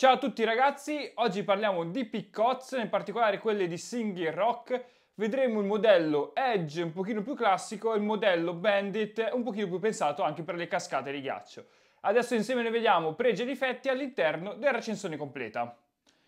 Ciao a tutti ragazzi, oggi parliamo di piccozze, in particolare quelle di Singing Rock. Vedremo il modello Edge un pochino più classico e il modello Bandit un pochino più pensato anche per le cascate di ghiaccio. Adesso insieme ne vediamo pregi e difetti all'interno della recensione completa.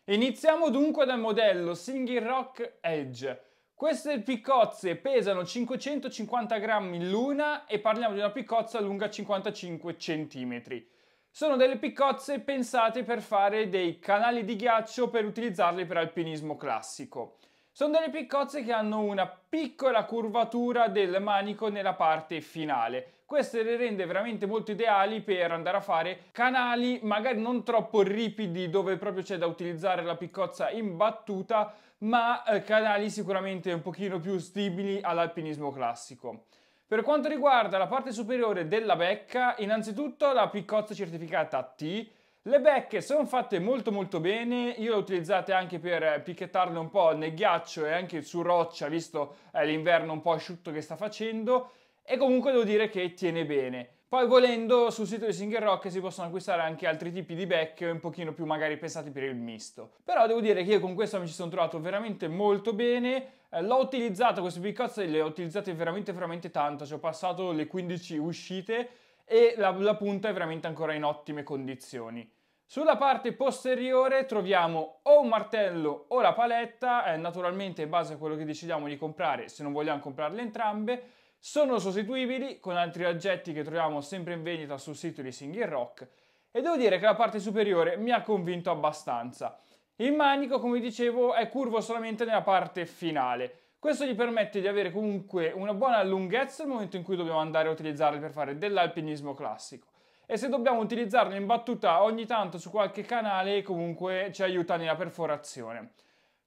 Iniziamo dunque dal modello Singing Rock Edge. Queste piccozze pesano 550 grammi l'una e parliamo di una piccozza lunga 55 centimetri. Sono delle piccozze pensate per fare dei canali di ghiaccio per utilizzarli per alpinismo classico. Sono delle piccozze che hanno una piccola curvatura del manico nella parte finale. Queste le rende veramente molto ideali per andare a fare canali magari non troppo ripidi dove proprio c'è da utilizzare la piccozza in battuta, ma eh, canali sicuramente un pochino più stibili all'alpinismo classico. Per quanto riguarda la parte superiore della becca, innanzitutto la piccozza certificata T, le becche sono fatte molto molto bene, io le ho utilizzate anche per picchettarle un po' nel ghiaccio e anche su roccia, visto eh, l'inverno un po' asciutto che sta facendo, e comunque devo dire che tiene bene. Poi volendo sul sito di Singer Rock si possono acquistare anche altri tipi di back un pochino più magari pensati per il misto. Però devo dire che io con questo mi ci sono trovato veramente molto bene, eh, l'ho utilizzato, queste piccozze le ho utilizzate veramente veramente tanto, ci ho passato le 15 uscite e la, la punta è veramente ancora in ottime condizioni. Sulla parte posteriore troviamo o un martello o la paletta, eh, naturalmente in base a quello che decidiamo di comprare, se non vogliamo comprarle entrambe, sono sostituibili con altri oggetti che troviamo sempre in vendita sul sito di Singing Rock e devo dire che la parte superiore mi ha convinto abbastanza. Il manico, come dicevo, è curvo solamente nella parte finale. Questo gli permette di avere comunque una buona lunghezza nel momento in cui dobbiamo andare a utilizzarli per fare dell'alpinismo classico. E se dobbiamo utilizzarlo in battuta ogni tanto su qualche canale, comunque ci aiuta nella perforazione.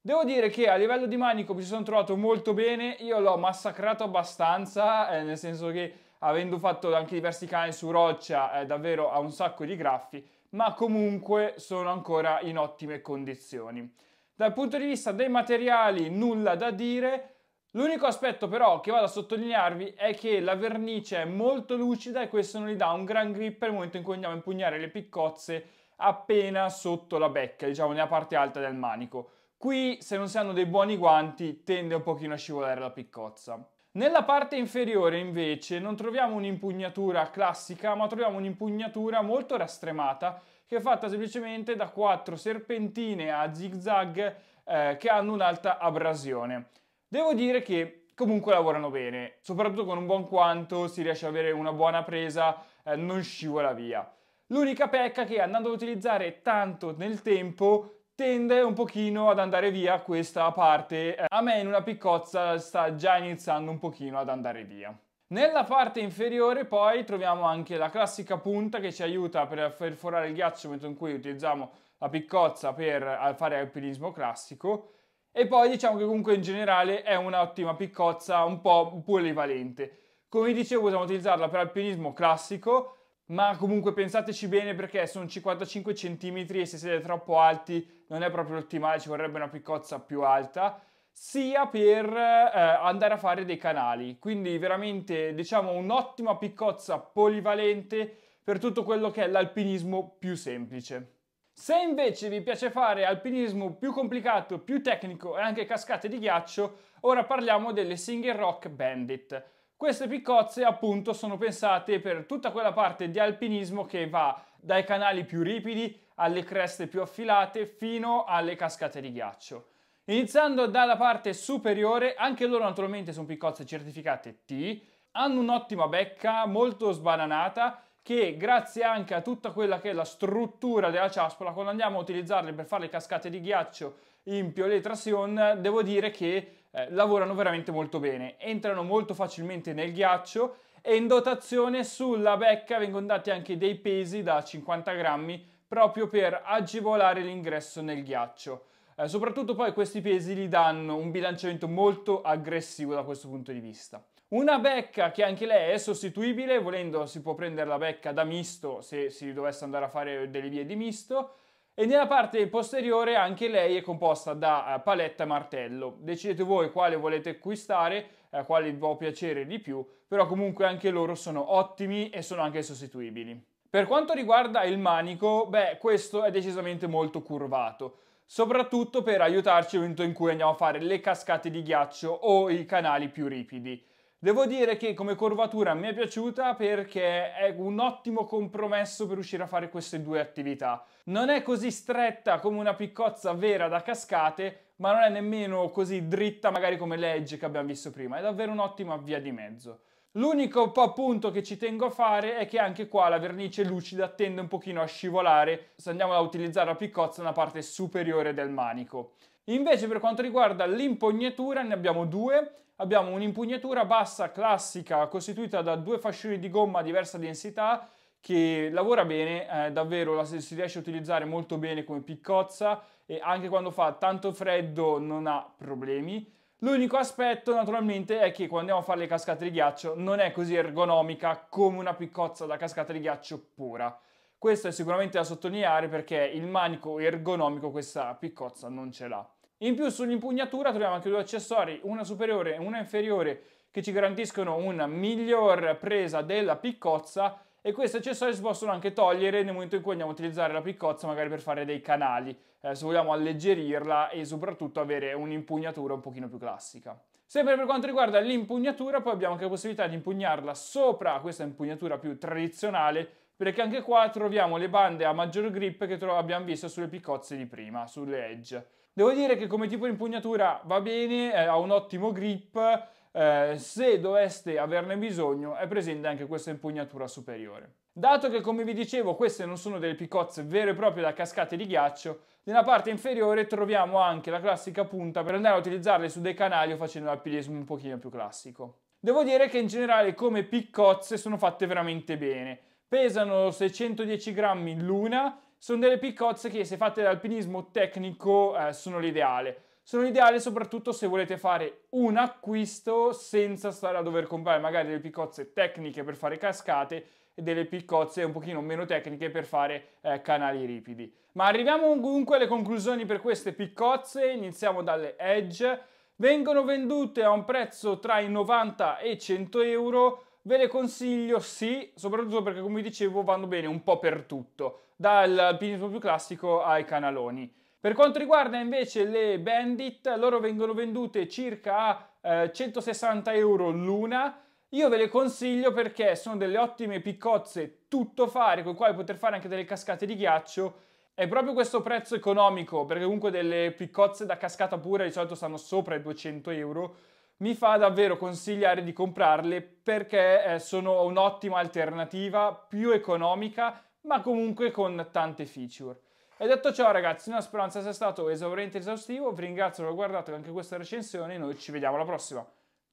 Devo dire che a livello di manico mi sono trovato molto bene, io l'ho massacrato abbastanza, eh, nel senso che avendo fatto anche diversi cani su roccia, eh, davvero ha un sacco di graffi, ma comunque sono ancora in ottime condizioni. Dal punto di vista dei materiali nulla da dire, l'unico aspetto però che vado a sottolinearvi è che la vernice è molto lucida e questo non gli dà un gran grip nel momento in cui andiamo a impugnare le piccozze appena sotto la becca, diciamo nella parte alta del manico. Qui, se non si hanno dei buoni guanti, tende un pochino a scivolare la piccozza. Nella parte inferiore invece non troviamo un'impugnatura classica, ma troviamo un'impugnatura molto rastremata che è fatta semplicemente da quattro serpentine a zigzag eh, che hanno un'alta abrasione. Devo dire che comunque lavorano bene, soprattutto con un buon quanto si riesce ad avere una buona presa, eh, non scivola via. L'unica pecca è che andando ad utilizzare tanto nel tempo tende un pochino ad andare via questa parte, eh, a me in una piccozza sta già iniziando un pochino ad andare via. Nella parte inferiore poi troviamo anche la classica punta che ci aiuta per perforare il ghiaccio mentre in cui utilizziamo la piccozza per eh, fare alpinismo classico e poi diciamo che comunque in generale è un'ottima piccozza un po' polivalente. Come dicevo possiamo utilizzarla per alpinismo classico ma comunque pensateci bene perché sono 55 cm e se siete troppo alti non è proprio ottimale, ci vorrebbe una piccozza più alta, sia per eh, andare a fare dei canali. Quindi veramente diciamo un'ottima piccozza polivalente per tutto quello che è l'alpinismo più semplice. Se invece vi piace fare alpinismo più complicato, più tecnico e anche cascate di ghiaccio, ora parliamo delle Single Rock Bandit. Queste piccozze appunto sono pensate per tutta quella parte di alpinismo che va dai canali più ripidi alle creste più affilate fino alle cascate di ghiaccio. Iniziando dalla parte superiore, anche loro naturalmente sono piccozze certificate T, hanno un'ottima becca, molto sbananata che grazie anche a tutta quella che è la struttura della ciaspola, quando andiamo a utilizzarle per fare le cascate di ghiaccio in piolè traction, devo dire che eh, lavorano veramente molto bene, entrano molto facilmente nel ghiaccio e in dotazione sulla becca vengono dati anche dei pesi da 50 grammi proprio per agevolare l'ingresso nel ghiaccio. Eh, soprattutto poi questi pesi gli danno un bilanciamento molto aggressivo da questo punto di vista. Una becca che anche lei è sostituibile, volendo si può prendere la becca da misto se si dovesse andare a fare delle vie di misto. E nella parte posteriore anche lei è composta da eh, paletta e martello. Decidete voi quale volete acquistare, eh, quale vi può piacere di più, però comunque anche loro sono ottimi e sono anche sostituibili. Per quanto riguarda il manico, beh, questo è decisamente molto curvato, soprattutto per aiutarci nel momento in cui andiamo a fare le cascate di ghiaccio o i canali più ripidi. Devo dire che come curvatura mi è piaciuta perché è un ottimo compromesso per riuscire a fare queste due attività. Non è così stretta come una piccozza vera da cascate, ma non è nemmeno così dritta magari come l'edge che abbiamo visto prima. È davvero un'ottima via di mezzo. L'unico po' punto che ci tengo a fare è che anche qua la vernice lucida tende un pochino a scivolare se andiamo a utilizzare la piccozza nella parte superiore del manico. Invece per quanto riguarda l'impugnatura ne abbiamo due. Abbiamo un'impugnatura bassa classica costituita da due fascioli di gomma a diversa densità che lavora bene, eh, davvero la si riesce a utilizzare molto bene come piccozza e anche quando fa tanto freddo non ha problemi. L'unico aspetto naturalmente è che quando andiamo a fare le cascate di ghiaccio non è così ergonomica come una piccozza da cascata di ghiaccio pura. Questo è sicuramente da sottolineare perché il manico ergonomico questa piccozza non ce l'ha. In più sull'impugnatura troviamo anche due accessori, una superiore e una inferiore, che ci garantiscono una miglior presa della piccozza e questi accessori si possono anche togliere nel momento in cui andiamo a utilizzare la piccozza magari per fare dei canali eh, se vogliamo alleggerirla e soprattutto avere un'impugnatura un pochino più classica. Sempre per quanto riguarda l'impugnatura poi abbiamo anche la possibilità di impugnarla sopra questa impugnatura più tradizionale perché anche qua troviamo le bande a maggior grip che abbiamo visto sulle piccozze di prima, sulle edge. Devo dire che come tipo di impugnatura va bene, ha un ottimo grip, eh, se doveste averne bisogno è presente anche questa impugnatura superiore. Dato che come vi dicevo queste non sono delle picozze vere e proprie da cascate di ghiaccio, nella parte inferiore troviamo anche la classica punta per andare a utilizzarle su dei canali o facendo l'alpinismo un pochino più classico. Devo dire che in generale come piccozze sono fatte veramente bene. Pesano 610 grammi l'una sono delle piccozze che se fatte dall'alpinismo tecnico eh, sono l'ideale. Sono l'ideale soprattutto se volete fare un acquisto senza stare a dover comprare magari delle piccozze tecniche per fare cascate e delle piccozze un pochino meno tecniche per fare eh, canali ripidi. Ma arriviamo comunque alle conclusioni per queste piccozze, iniziamo dalle Edge. Vengono vendute a un prezzo tra i 90 e i 100 euro, Ve le consiglio sì, soprattutto perché come vi dicevo vanno bene un po' per tutto, dal pinismo più classico ai canaloni. Per quanto riguarda invece le Bandit, loro vengono vendute circa a eh, 160 euro l'una. Io ve le consiglio perché sono delle ottime piccozze tutto fare, con le quali poter fare anche delle cascate di ghiaccio è proprio questo prezzo economico, perché comunque delle piccozze da cascata pura di solito stanno sopra i 200 euro, mi fa davvero consigliare di comprarle perché eh, sono un'ottima alternativa, più economica, ma comunque con tante feature. E detto ciò ragazzi, una speranza sia stato esauriente e esaustivo, vi ringrazio per aver guardato anche questa recensione e noi ci vediamo alla prossima.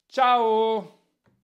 Ciao!